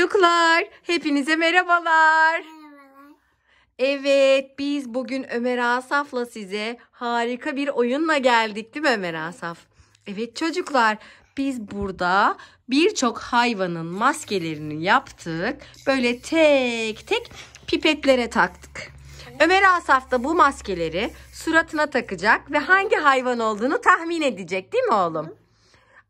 Çocuklar, hepinize merhabalar. Merhabalar. Evet, biz bugün Ömer Asaf'la size harika bir oyunla geldik değil mi Ömer Asaf? Evet çocuklar, biz burada birçok hayvanın maskelerini yaptık. Böyle tek tek pipetlere taktık. Ömer Asaf da bu maskeleri suratına takacak ve hangi hayvan olduğunu tahmin edecek değil mi oğlum?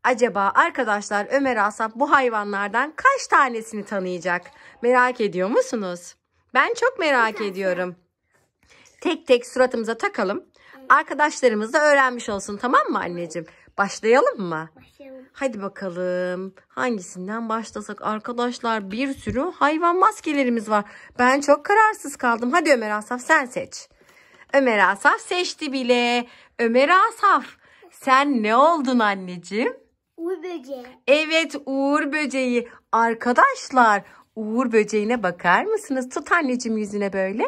Acaba arkadaşlar Ömer Asaf bu hayvanlardan kaç tanesini tanıyacak? Merak ediyor musunuz? Ben çok merak ediyorum. Tek tek suratımıza takalım. Arkadaşlarımız da öğrenmiş olsun tamam mı anneciğim? Başlayalım mı? Başlayalım. Hadi bakalım. Hangisinden başlasak arkadaşlar bir sürü hayvan maskelerimiz var. Ben çok kararsız kaldım. Hadi Ömer Asaf sen seç. Ömer Asaf seçti bile. Ömer Asaf sen ne oldun anneciğim? Uğur böceği. Evet uğur böceği. Arkadaşlar uğur böceğine bakar mısınız? Tut anneciğim yüzüne böyle.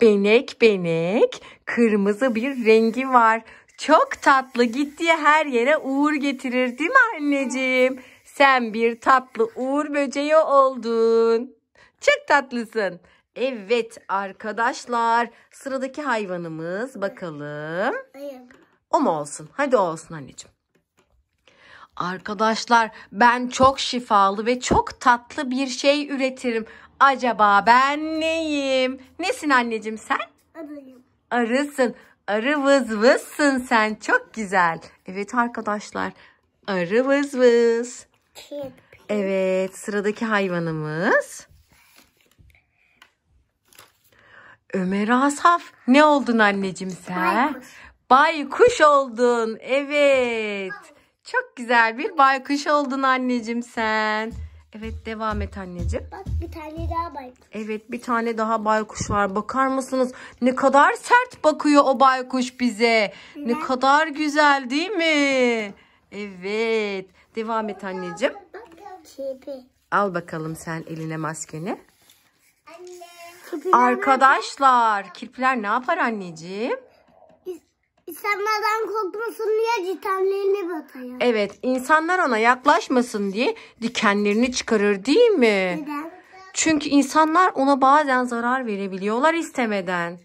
Benek benek kırmızı bir rengi var. Çok tatlı gittiği her yere uğur getirir değil mi anneciğim? Sen bir tatlı uğur böceği oldun. Çok tatlısın. Evet arkadaşlar sıradaki hayvanımız bakalım. O mu olsun? Hadi olsun anneciğim. Arkadaşlar ben çok şifalı ve çok tatlı bir şey üretirim. Acaba ben neyim? Nesin anneciğim sen? Arıyım. Arısın. Arı vız vızsın sen. Çok güzel. Evet arkadaşlar. Arı vız vız. Evet sıradaki hayvanımız. Ömer Asaf. Ne oldun anneciğim sen? Baykuş. Baykuş oldun. Evet. Çok güzel bir baykuş oldun anneciğim sen. Evet devam et anneciğim. Bak bir tane daha baykuş. Evet bir tane daha baykuş var. Bakar mısınız? Ne kadar sert bakıyor o baykuş bize. Ben... Ne kadar güzel değil mi? Evet. Devam et anneciğim. Şey Al bakalım sen eline maskeni. Anne. Kirpiler Arkadaşlar kirpiler ne yapar anneciğim? İnsanlardan korkmasın diye dikenlerini batıyor. Evet insanlar ona yaklaşmasın diye dikenlerini çıkarır değil mi? Neden? Çünkü insanlar ona bazen zarar verebiliyorlar istemeden.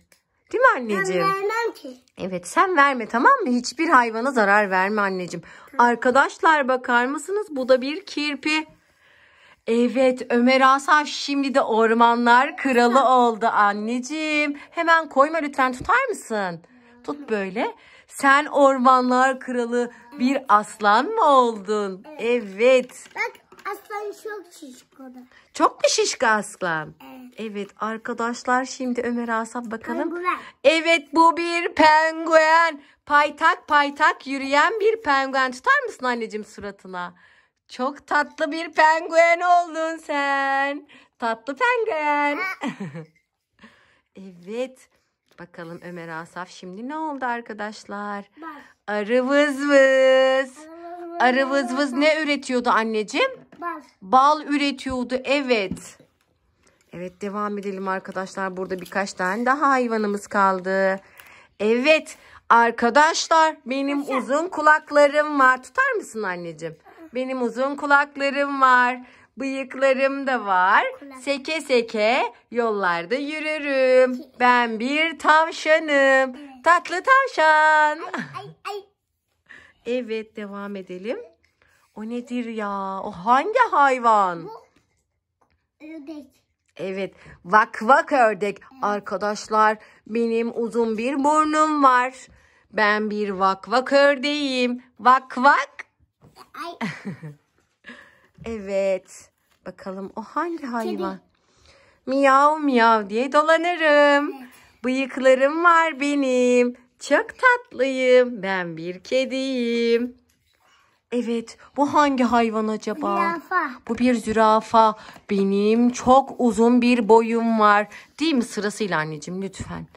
Değil mi anneciğim? Ben vermem ki. Evet sen verme tamam mı? Hiçbir hayvana zarar verme anneciğim. Tamam. Arkadaşlar bakar mısınız? Bu da bir kirpi. Evet Ömer Asaf şimdi de ormanlar kralı oldu anneciğim. Hemen koyma lütfen tutar mısın? Tut böyle. Sen ormanlar kralı bir aslan mı oldun? Evet. Bak aslan çok şişkoda. Çok mu şişko aslan? Evet. arkadaşlar şimdi Ömer asap bakalım. Penguen. Evet bu bir penguen. Paytak paytak yürüyen bir penguen. Tutar mısın anneciğim suratına? Çok tatlı bir penguen oldun sen. Tatlı penguen. evet. Bakalım Ömer Asaf şimdi ne oldu arkadaşlar? Bak. Arı vız vız. Arı vız vız ne üretiyordu anneciğim? Bal. Bal üretiyordu evet. Evet devam edelim arkadaşlar. Burada birkaç tane daha hayvanımız kaldı. Evet arkadaşlar benim uzun kulaklarım var. Tutar mısın anneciğim? Benim uzun kulaklarım var. Bıyıklarım da var. Kulak. Seke seke yollarda yürürüm. Ben bir tavşanım. Evet. Tatlı tavşan. Ay, ay, ay. evet devam edelim. O nedir ya? O hangi hayvan? Bu ördek. Evet vak vak ördek. Evet. Arkadaşlar benim uzun bir burnum var. Ben bir vak vak ördeğim. Vak vak. evet. Bakalım o hangi hayvan? Miyav miyav diye dolanırım. Evet. Bıyıklarım var benim. Çok tatlıyım. Ben bir kediyim. Evet, bu hangi hayvan acaba? Zürafa. Bu bir zürafa. Benim çok uzun bir boyum var. Değil mi sırasıyla anneciğim lütfen.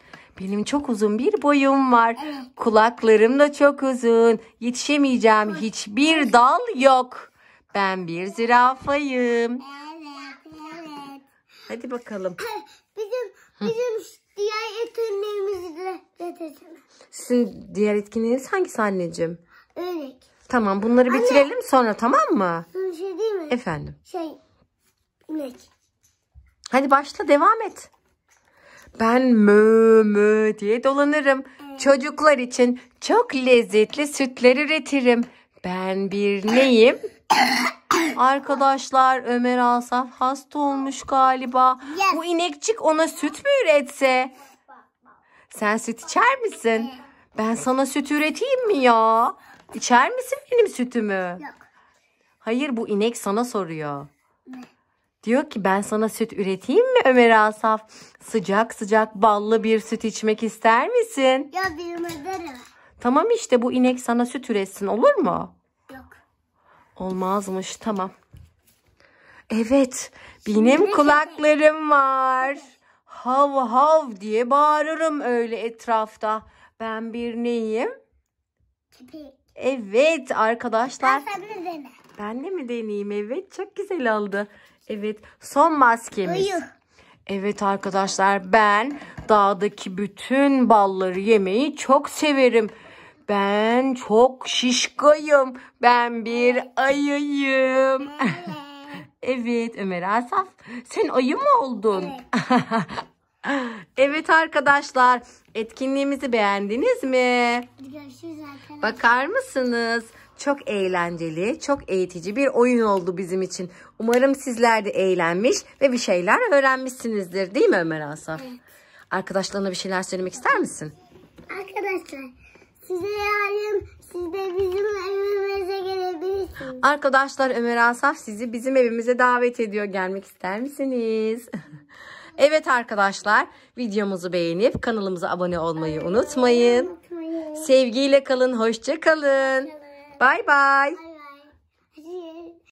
Benim çok uzun bir boyum var. Kulaklarım da çok uzun. Yetişemeyeceğim. Hiçbir dal yok. Ben bir zürafayım. Evet, evet. Hadi bakalım. Bizim, bizim diğer etkinliğimizi de getirsene. Sizin diğer etkinliğiniz hangisi anneciğim? Örnek. Tamam bunları Anne. bitirelim sonra tamam mı? Bir şey değil mi? Efendim. Şey. İnek. Hadi başla devam et. Ben mü mü diye dolanırım. Evet. Çocuklar için çok lezzetli sütler üretirim. Ben bir neyim? Arkadaşlar Ömer Asaf hasta olmuş galiba. Yes. Bu inekçik ona süt mü üretse? Sen süt içer misin? Ben sana süt üreteyim mi ya? İçer misin benim sütümü? Yok. Hayır bu inek sana soruyor. Ne? Diyor ki ben sana süt üreteyim mi Ömer Asaf? Sıcak sıcak ballı bir süt içmek ister misin? Ya benim ederim. Tamam işte bu inek sana süt üretsin olur mu? Yok. Olmazmış tamam. Evet benim kulaklarım var. Hav hav diye bağırırım öyle etrafta. Ben bir neyim? Köpek. Evet arkadaşlar. Ben de dene. Ben de mi deneyeyim? Evet çok güzel oldu. Evet son maskemiz. Uyu. Evet arkadaşlar ben dağdaki bütün balları yemeyi çok severim. Ben çok şişkayım. Ben bir ayıyım. Evet Ömer Asaf sen ayı mı oldun? Evet. evet arkadaşlar etkinliğimizi beğendiniz mi? Görüşürüz arkadaşlar. Bakar mısınız? Çok eğlenceli, çok eğitici bir oyun oldu bizim için. Umarım sizler de eğlenmiş ve bir şeyler öğrenmişsinizdir değil mi Ömer Asaf? Evet. Arkadaşlarına bir şeyler söylemek ister misin? Arkadaşlar size yardım, siz de bizim evimize gelebilirsiniz. Arkadaşlar Ömer Asaf sizi bizim evimize davet ediyor. Gelmek ister misiniz? Evet arkadaşlar videomuzu beğenip kanalımıza abone olmayı unutmayın. Sevgiyle kalın, hoşça kalın. Bay bay.